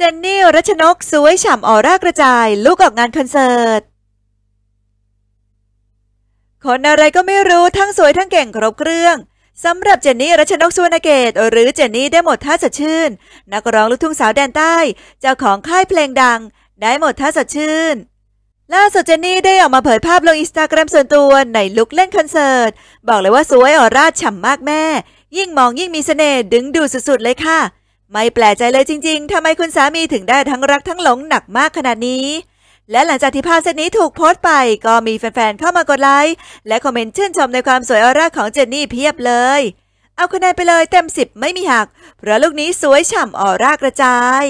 เจนนี่รัชนกสวยฉ่ำออร่ากระจายลุกออกงานคอนเสิร์ตคนอะไรก็ไม่รู้ทั้งสวยทั้งเก่งครบเครื่องสำหรับเจนนี่รัชนกสุวรรณเกต หรือเจนนี่ได้หมดท่าสดชื่น นักร้องลูกทุ่งสาวแดนใต้เจ้าของค่ายเพลงดัง ได้หมดท่าสดชื่นล่าสุดเจนนี่ได้ออกมาเผยภาพลงอินสตาแกรมส่วนตัวในลุกเล่นคอนเสิร์ตบอกเลยว่าสวยออร่าฉ่ำมากแม่ ยิ่งมองยิ่งมีเสน่ห์ดึงดูดสุดๆเลยค่ะไม่แปลกใจเลยจริงๆ ทำไมคุณสามีถึงได้ทั้งรักทั้งหลงหนักมากขนาดนี้ และหลังจากที่ภาพเซตนี้ถูกโพสต์ไปก็มีแฟนๆ เข้ามากดไลค์ และคอมเมนต์ชื่นชมในความสวยออร่าของเจนนี่เพียบเลย เอาคะแนนไปเลยเต็มสิบไม่มีหัก เพราะลูกนี้สวยฉ่ำออร่ากระจาย